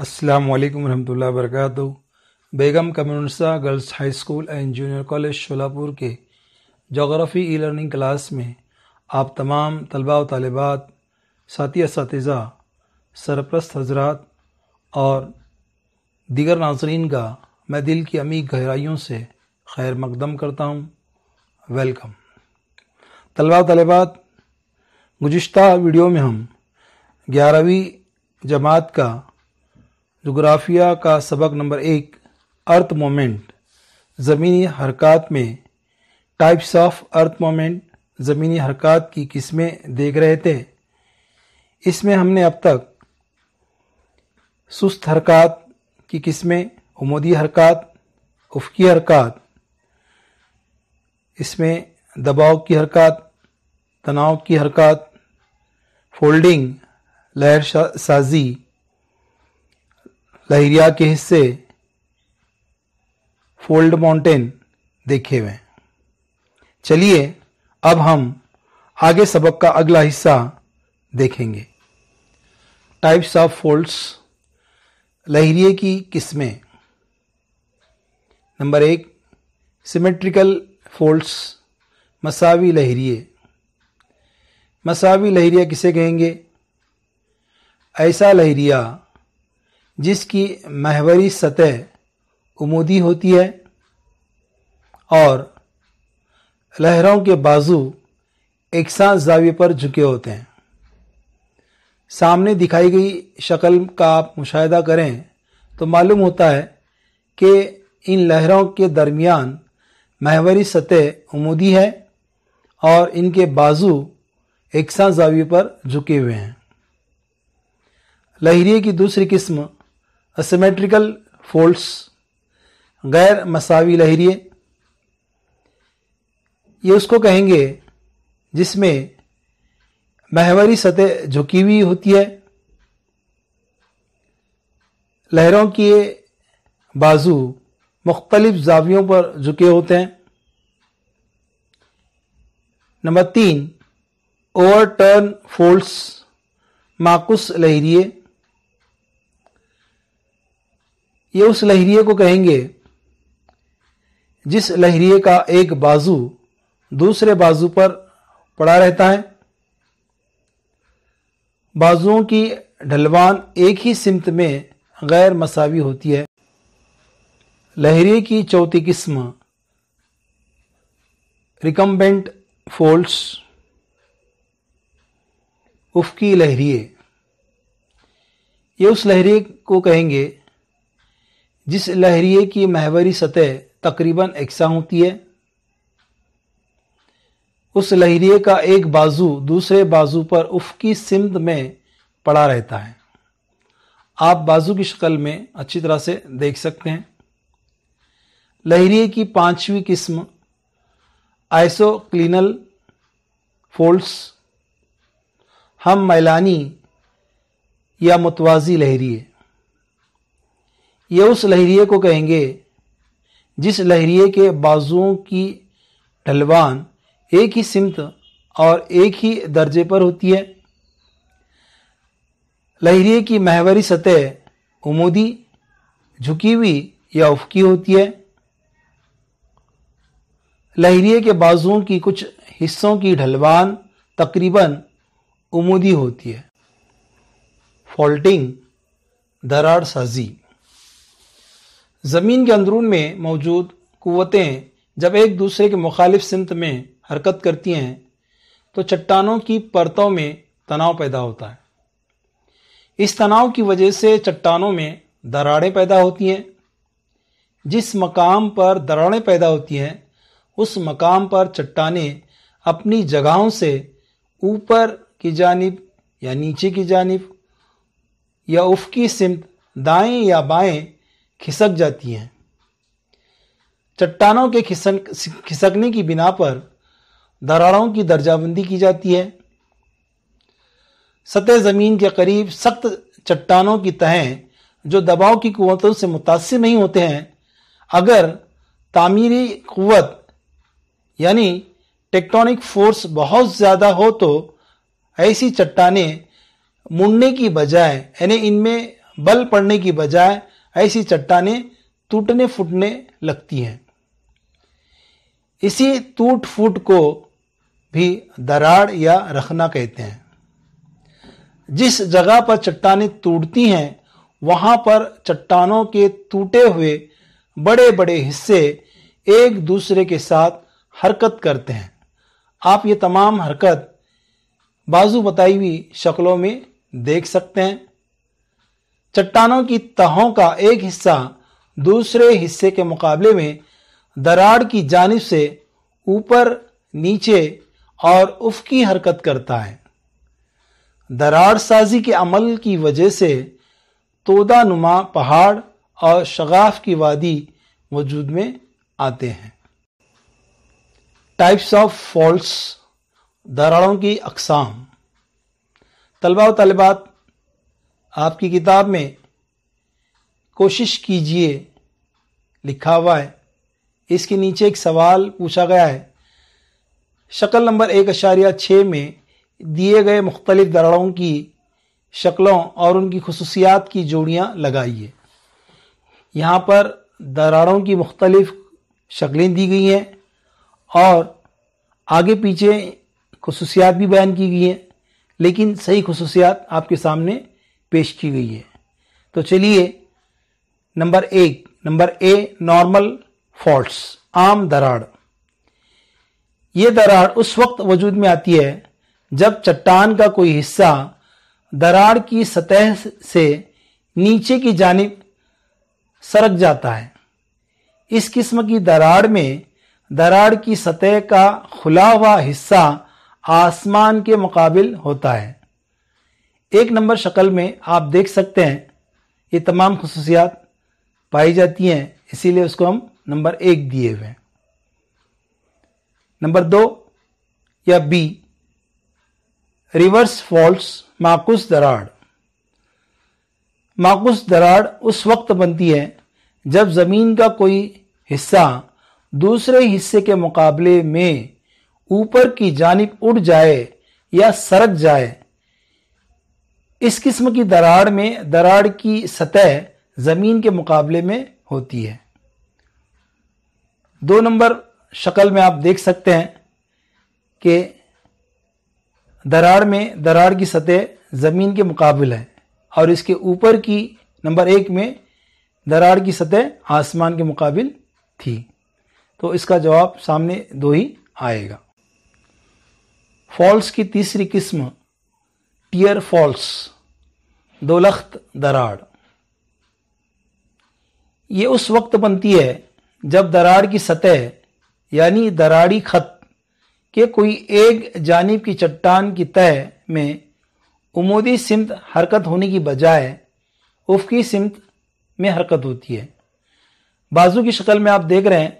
अस्सलाम वालेकुम रहमतुल्लाह वरकत बेगम कम्यूनसा girls high school and junior college Solapur के जोग्राफ़ी ई लर्निंग क्लास में आप तमाम तलबा व तालबात साथी इस सरप्रस्त हजरात और दीगर नाजरीन का मैं दिल की अमी गहराइयों से खैर मकदम करता हूँ वेलकम तलबा तलबात गुज्त वीडियो में हम ग्यारहवीं जमात का जोग्राफिया का सबक नंबर एक अर्थ मोमेंट ज़मीनी हरकत में टाइप्स ऑफ अर्थ मोमेंट ज़मीनी हरकत की किस्में देख रहे थे इसमें हमने अब तक सुस्त हरकत की किस्में उमोदी हरकत उफकी हरकत इसमें दबाव की हरकत तनाव की हरकत फोल्डिंग लहर साजी लहरिया के हिस्से फोल्ड माउंटेन देखे हुए चलिए अब हम आगे सबक का अगला हिस्सा देखेंगे टाइप्स ऑफ फोल्ड्स लहरिए की किस्में नंबर एक सिमेट्रिकल फोल्ड्स मसावी लहरिए मसावी लहरिया किसे कहेंगे ऐसा लहरिया जिसकी महवरी सतह उमूदी होती है और लहरों के बाजू एक सांस जावे पर झुके होते हैं सामने दिखाई गई शक्ल का आप मुशाह करें तो मालूम होता है कि इन लहरों के दरमियान महवरी सतह उमूदी है और इनके बाजू एक सांस जावी पर झुके हुए हैं लहरिए की दूसरी किस्म असिमेट्रिकल फोल्ड्स गैर मसावी लहरिए ये उसको कहेंगे जिसमें महवरी सतह झुकी हुई होती है लहरों के बाजू मुख्तलिफ जावियों पर झुके होते हैं नंबर तीन ओवर टर्न फोल्ड्स माकुस लहरिए ये उस लहरिए को कहेंगे जिस लहरिए का एक बाजू दूसरे बाजू पर पड़ा रहता है बाजुओं की ढलवान एक ही सिमत में गैर मसावी होती है लहरिए की चौथी किस्म रिकम्बेंट फोल्ड्स उफकी लहरिए ये उस लहरिए को कहेंगे जिस लहरिए की महवरी सतह तकरीबन एकसा होती है उस लहरिए का एक बाजू दूसरे बाजू पर उफकी सिमत में पड़ा रहता है आप बाजू की शक्ल में अच्छी तरह से देख सकते हैं लहरिए की पांचवी किस्म आइसोक्लिनल फोल्ड्स हम मैलानी या मुतवाजी लहरिए ये उस लहरिए को कहेंगे जिस लहरिए के बाजुओं की ढलवान एक ही सिमत और एक ही दर्जे पर होती है लहरिए की महवरी सतह उमूदी झुकी हुई या उफकी होती है लहरिए के बाजुओं की कुछ हिस्सों की ढलवान तकरीबन उमूदी होती है फॉल्टिंग दरार साजी ज़मीन के अंदरून में मौजूद क़वतें जब एक दूसरे के मुखालिफ सिमत में हरकत करती हैं तो चट्टानों की परतों में तनाव पैदा होता है इस तनाव की वजह से चट्टानों में दरारें पैदा होती हैं जिस मकाम पर दरारें पैदा होती हैं उस मकाम पर चट्टाने अपनी जगहों से ऊपर की जानब या नीचे की जानब या उफकी सिमत दाएं या बाएं खिसक जाती हैं चट्टानों के खिसन खिसकने की बिना पर दरारों की दर्जाबंदी की जाती है सतह ज़मीन के करीब सख्त चट्टानों की तहें जो दबाव की कुतों से मुतासर नहीं होते हैं अगर तामीरी कुत यानी टेक्टोनिक फोर्स बहुत ज़्यादा हो तो ऐसी चट्टाने मुड़ने की बजाय यानी इनमें बल पड़ने की बजाय ऐसी चट्टाने टूटने फूटने लगती हैं इसी टूट फूट को भी दराड़ या रखना कहते हैं जिस जगह पर चट्टाने टूटती हैं वहां पर चट्टानों के टूटे हुए बड़े बड़े हिस्से एक दूसरे के साथ हरकत करते हैं आप ये तमाम हरकत बाजू बताई हुई शक्लों में देख सकते हैं चट्टानों की तहों का एक हिस्सा दूसरे हिस्से के मुकाबले में दरार की जानब से ऊपर नीचे और उफ की हरकत करता है दरार साजी के अमल की वजह से तोदा नुमा पहाड़ और शगाफ की वादी वजूद में आते हैं टाइप्स ऑफ फॉल्ट्स दरारों की अकसाम तलबा तलबात आपकी किताब में कोशिश कीजिए लिखा हुआ है इसके नीचे एक सवाल पूछा गया है शक्ल नंबर एक अशारिया छः में दिए गए मुख्तलिफ दरड़ों की शक्लों और उनकी खसूसियात की जोड़ियाँ लगाइए यहाँ पर दरारों की मुख्तलिफ शक्लें दी गई हैं और आगे पीछे खसूसियात भी बयान की गई हैं लेकिन सही खसूसियात आपके सामने पेश की गई है तो चलिए नंबर एक नंबर ए नॉर्मल फॉल्ट्स आम दरार ये दरार उस वक्त वजूद में आती है जब चट्टान का कोई हिस्सा दरार की सतह से नीचे की जानब सरक जाता है इस किस्म की दरार में दरार की सतह का खुला हुआ हिस्सा आसमान के मुकाबिल होता है एक नंबर शक्ल में आप देख सकते हैं ये तमाम खसूसियात पाई जाती हैं इसीलिए उसको हम नंबर एक दिए हुए हैं नंबर दो या बी रिवर्स फॉल्ट्स माकुस दराड़ माकुस दराड़ उस वक्त बनती है जब ज़मीन का कोई हिस्सा दूसरे हिस्से के मुकाबले में ऊपर की जानब उड़ जाए या सरक जाए इस किस्म की दरार में दरार की सतह ज़मीन के मुकाबले में होती है दो नंबर शक्ल में आप देख सकते हैं कि दरार में दरार की सतह ज़मीन के मुकाबले है और इसके ऊपर की नंबर एक में दरार की सतह आसमान के मुकाबिल थी तो इसका जवाब सामने दो ही आएगा फॉल्स की तीसरी किस्म टीयर फॉल्स दो लख्त दराड़ ये उस वक्त बनती है जब दराड़ की सतह यानी दराड़ी खत के कोई एक जानब की चट्टान की तय में उमूदी सिमत हरकत होने की बजाय उफकी सिमत में हरकत होती है बाजू की शक्ल में आप देख रहे हैं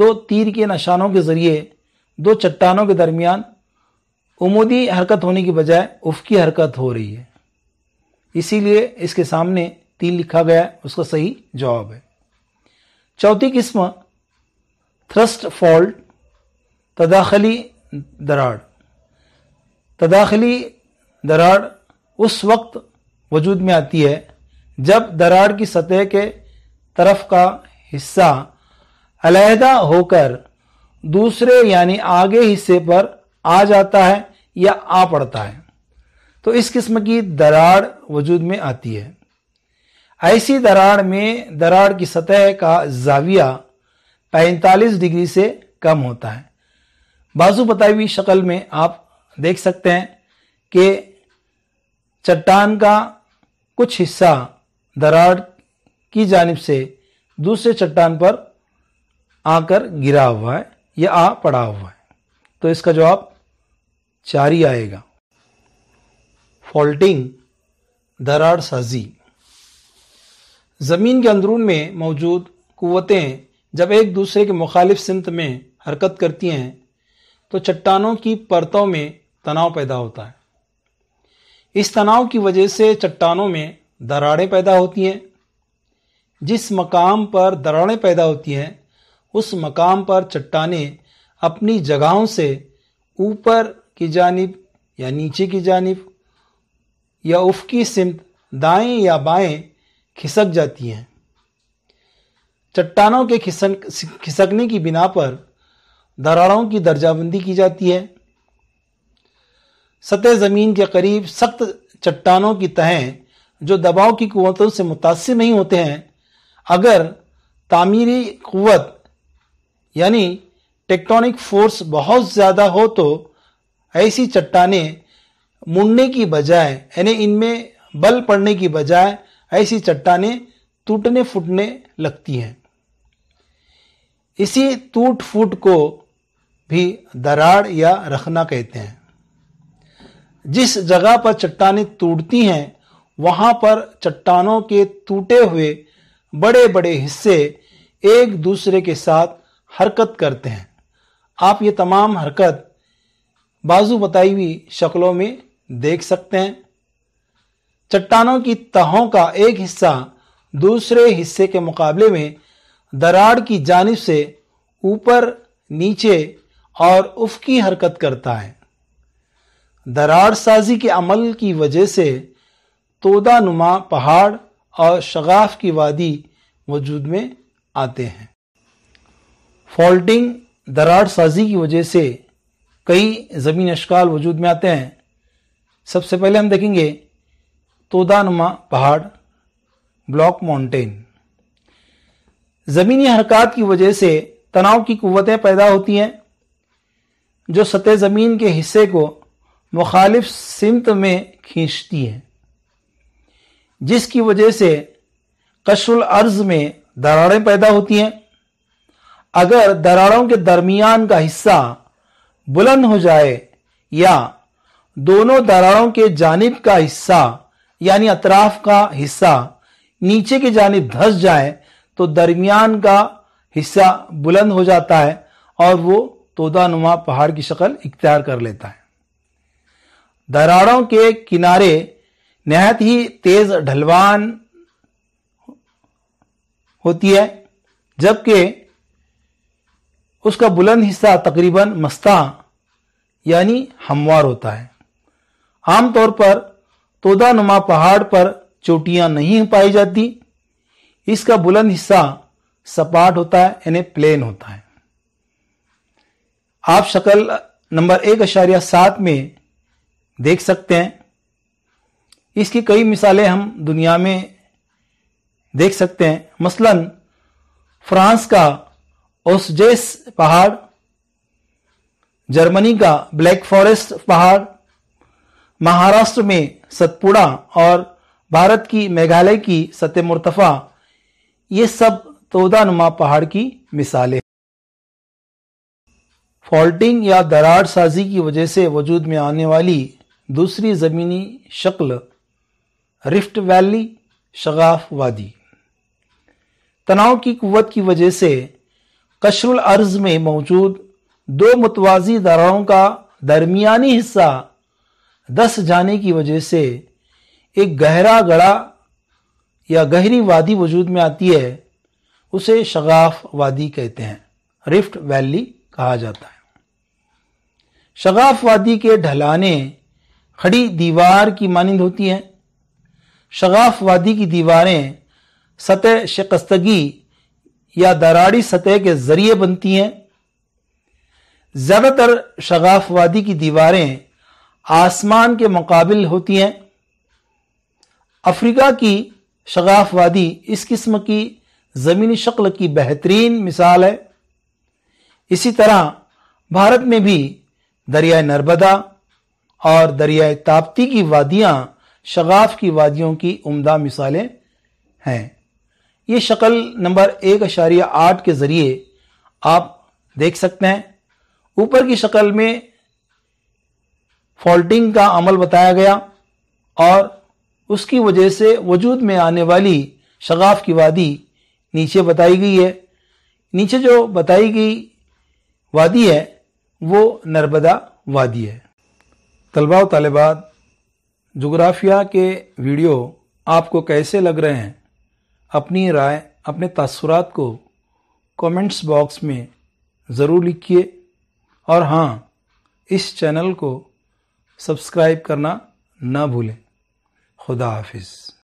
दो तीर के निशानों के ज़रिए दो चट्टानों के दरमियान उमूदी हरकत होने की बजाय उफ की हरकत हो रही है इसीलिए इसके सामने तीन लिखा गया है उसका सही जवाब है चौथी किस्म थ्रस्ट फॉल्ट तदाखली दराड़ तदाखली दराड़ उस वक्त वजूद में आती है जब दराड़ की सतह के तरफ का हिस्सा अलहदा होकर दूसरे यानी आगे हिस्से पर आ जाता है या आ पड़ता है तो इस किस्म की दरार वजूद में आती है ऐसी दरार में दरार की सतह का जाविया 45 डिग्री से कम होता है बाजू बताई हुई शक्ल में आप देख सकते हैं कि चट्टान का कुछ हिस्सा दरार की जानब से दूसरे चट्टान पर आकर गिरा हुआ है या आ पड़ा हुआ है तो इसका जवाब चार ही आएगा फॉल्टिंग दरार साजी ज़मीन के अंदरून में मौजूद कुतें जब एक दूसरे के मुखालिफ सिमत में हरकत करती हैं तो चट्टानों की परतों में तनाव पैदा होता है इस तनाव की वजह से चट्टानों में दरारें पैदा होती हैं जिस मकाम पर दरारें पैदा होती हैं उस मकाम पर चट्टानें अपनी जगहों से ऊपर की जानब या नीचे की जानब या उफ की सिमत दाएं या बाएं खिसक जाती हैं चट्टानों के खिसन खिसकने की बिना पर दरारों की दर्जाबंदी की जाती है सतह ज़मीन के करीब सख्त चट्टानों की तहें जो दबाव की कुतों से मुतासर नहीं होते हैं अगर तामीरी कुत यानी टेक्टोनिक फोर्स बहुत ज़्यादा हो तो ऐसी चट्टाने मुड़ने की बजाय यानी इनमें बल पड़ने की बजाय ऐसी चट्टाने टूटने फूटने लगती हैं इसी टूट फूट को भी दराड़ या रखना कहते हैं जिस जगह पर चट्टाने टूटती हैं वहां पर चट्टानों के टूटे हुए बड़े बड़े हिस्से एक दूसरे के साथ हरकत करते हैं आप ये तमाम हरकत बाजू बताई हुई शक्लों में देख सकते हैं चट्टानों की तहों का एक हिस्सा दूसरे हिस्से के मुकाबले में दरार की जानब से ऊपर नीचे और उफ की हरकत करता है दरार साजी के अमल की वजह से तोदा नुमा पहाड़ और शगाफ की वादी वजूद में आते हैं फॉल्टिंग दरार साजी की वजह से कई ज़मीन अशकाल वजूद में आते हैं सबसे पहले हम देखेंगे तोदानुमा पहाड़ ब्लॉक माउंटेन ज़मीनी हरकत की वजह से तनाव की कुतें पैदा होती हैं जो सतह ज़मीन के हिस्से को मुखालिफ सिमत में खींचती है जिसकी वजह से कशुल अर्ज में दरारें पैदा होती हैं अगर दरारों के दरमियान का हिस्सा बुलंद हो जाए या दोनों दरारों के जानब का हिस्सा यानी अतराफ का हिस्सा नीचे की जानब धस जाए तो दरमियान का हिस्सा बुलंद हो जाता है और वो तोदा नुमा पहाड़ की शक्ल इख्तियार कर लेता है दरारों के किनारे नहायत ही तेज ढलवान होती है जबकि उसका बुलंद हिस्सा तकरीबन मस्ता यानी हमवार होता है आमतौर पर तोदानुमा पहाड़ पर चोटियां नहीं पाई जाती इसका बुलंद हिस्सा सपाट होता है यानी प्लेन होता है आप शक्ल नंबर एक अशारिया सात में देख सकते हैं इसकी कई मिसालें हम दुनिया में देख सकते हैं मसलन फ्रांस का ओसजेस पहाड़ जर्मनी का ब्लैक फॉरेस्ट पहाड़ महाराष्ट्र में सतपुड़ा और भारत की मेघालय की सत्यमुर्तफा ये सब तोदानुमा पहाड़ की मिसालें फॉल्टिंग या दरार साजी की वजह से वजूद में आने वाली दूसरी ज़मीनी शक्ल रिफ्ट वैली शगाफ वादी तनाव की कुवत की वजह से कशरुल अर्ज में मौजूद दो मुतवाजी दराओं का दरमियानी हिस्सा दस जाने की वजह से एक गहरा गड़ा या गहरी वादी वजूद में आती है उसे शगाफ वादी कहते हैं रिफ्ट वैली कहा जाता है शगाफ वादी के ढलाने खड़ी दीवार की मानंद होती हैं शगाफ वादी की दीवारें सतह शिकस्तगी या दराड़ी सतह के जरिए बनती हैं ज़्यादातर शगाफ वादी की दीवारें आसमान के मुकाबिल होती हैं अफ्रीका की शगाफ वादी इस किस्म की ज़मीनी शक्ल की बेहतरीन मिसाल है इसी तरह भारत में भी दरियाए नर्मदा और दरियाए ताप्ती की वादियाँ शगाफ की वादियों की उम्दा मिसालें हैं ये शक्ल नंबर एक अशारिया आठ के ज़रिए आप देख सकते हैं ऊपर की शक्ल में फॉल्टिंग का अमल बताया गया और उसकी वजह से वजूद में आने वाली शगाफ की वादी नीचे बताई गई है नीचे जो बताई गई वादी है वो नर्मदा वादी है तलबा तलबात जोग्राफिया के वीडियो आपको कैसे लग रहे हैं अपनी राय अपने तसरात को कमेंट्स बॉक्स में ज़रूर लिखिए और हाँ इस चैनल को सब्सक्राइब करना ना भूलें खुदा हाफिज़